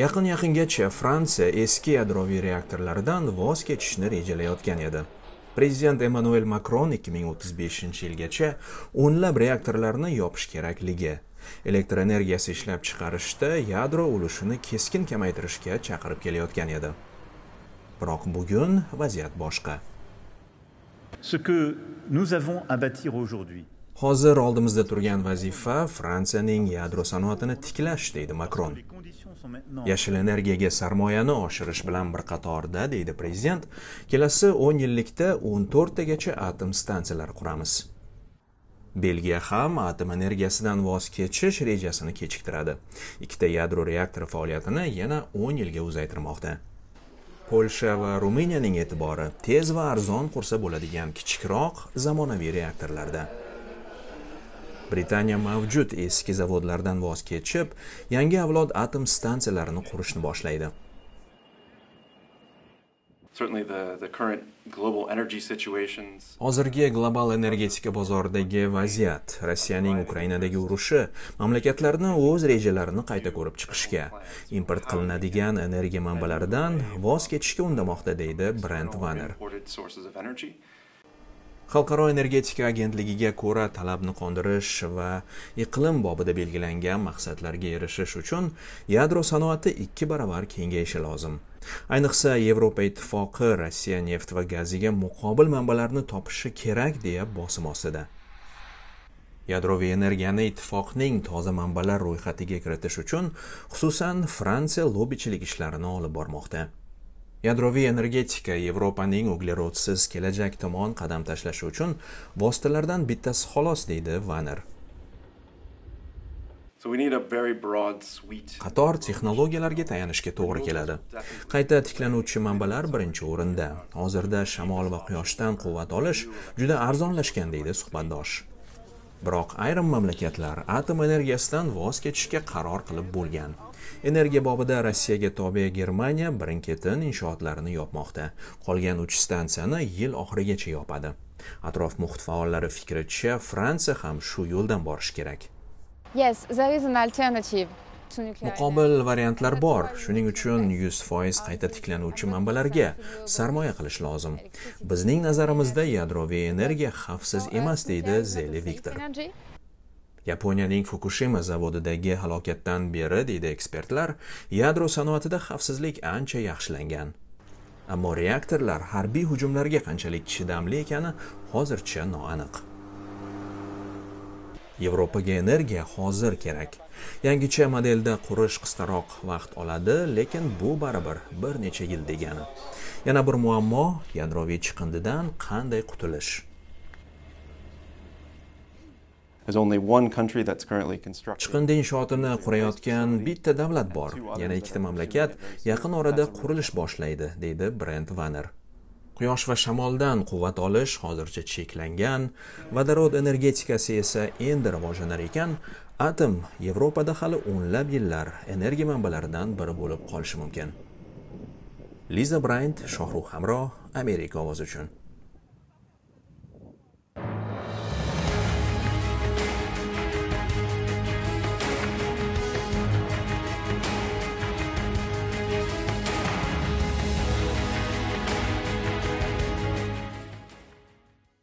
yaqin yaqingacha fransiya eski yadroviy reaktorlaridan voz kechishni rejalayotgan edi prezident emmanuel makron 2035 yilgacha o'nlab reaktorlarni yopish kerakligi elektr energiyasi ishlab chiqarishda yadro ulushini keskin kamaytirishga chaqirib kelayotgan edi biroq bugun vaziyat boshqa ce que nous avons à bâtir aujourd'hui hozir oldimizda turgan vazifa fransiyaning yadro sanoatini tiklash deydi makron yashil energiyaga sarmoyani oshirish bilan bir qatorda deydi prezident kelasi 10 yillikda 14 to'rttagacha atom stansiyalari quramiz belgiya ham atom energiyasidan voz kechish rejasini kechiktiradi ikkita yadro reaktori faoliyatini yana 10 yilga uzaytirmoqda polsha va ruminiyaning e'tibori tez va arzon qursa bo'ladigan kichikroq zamonaviy reaktorlarda britaniya mavjud eski zavodlardan voz kechib yangi avlod atom stansiyalarini qurishni boshlaydi hozirgi global energetika bozoridagi vaziyat rossiyaning ukrainadagi urushi mamlakatlarni o'z rejalarini qayta ko'rib chiqishga import qilinadigan energiya manbalaridan voz kechishga undamoqda deydi brent vaner xalqaro energetika agentligiga ko'ra talabni qondirish va iqlim bobida belgilangan maqsadlarga erishish uchun yadro sanoati ikki baravar kengayishi lozim ayniqsa yevropa ittifoqi rossiya neft va gaziga muqobil manbalarni topishi kerak deya bosim ostida yadroviy energiyani ittifoqning toza manbalar ro'yxatiga kiritish uchun xususan fransiya lobbichilik ishlarini olib bormoqda yadroviy energetika yevropaning uglerodsiz kelajak tomon qadam tashlashi uchun vositalardan bittasi xolos deydi vaner qator texnologiyalarga tayanishga to'g'ri keladi qayta tiklanuvchi manbalar birinchi o'rinda hozirda shamol va quyoshdan quvvat olish juda arzonlashgan deydi suhbatdosh biroq ayrim mamlakatlar atom energiyasidan voz kechishga qaror qilib bo'lgan energiya bobida rossiyaga tobe germaniya birin ketin inshootlarini yopmoqda qolgan uch stansiyani yil oxirigacha yopadi atrof muhit faollari fikricha fransiya ham shu yo'ldan borishi kerak yes there is an alternative muqobil variantlar bor shuning uchun 100% qayta tiklanuvchi manbalarga sarmoya qilish lozim bizning nazarimizda yadroviy energiya xavfsiz emas deydi zeli viktor yaponiyaning fukushima zavodidagi halokatdan beri deydi ekspertlar yadro sanoatida xavfsizlik ancha yaxshilangan ammo reaktorlar harbiy hujumlarga qanchalik chidamli ekani hozircha noaniq yevropaga energiya hozir kerak yangicha modelda qurish qisqaroq vaqt oladi lekin bu baribir bir necha yil degani yana bir muammo yadroviy chiqindidan qanday qutulish chiqindi inshootini qurayotgan bitta davlat bor yana ikkita mamlakat yaqin orada qurilish boshlaydi deydi brend vanner quyosh va shamoldan quvvat olish hozircha cheklangan vodorod energetikasi esa endi rivojlanar ekan atom yevropada hali o'nlab yillar energiya manbalaridan biri bo'lib qolishi mumkin liza braynt shohrux hamro amerika ovozi uchun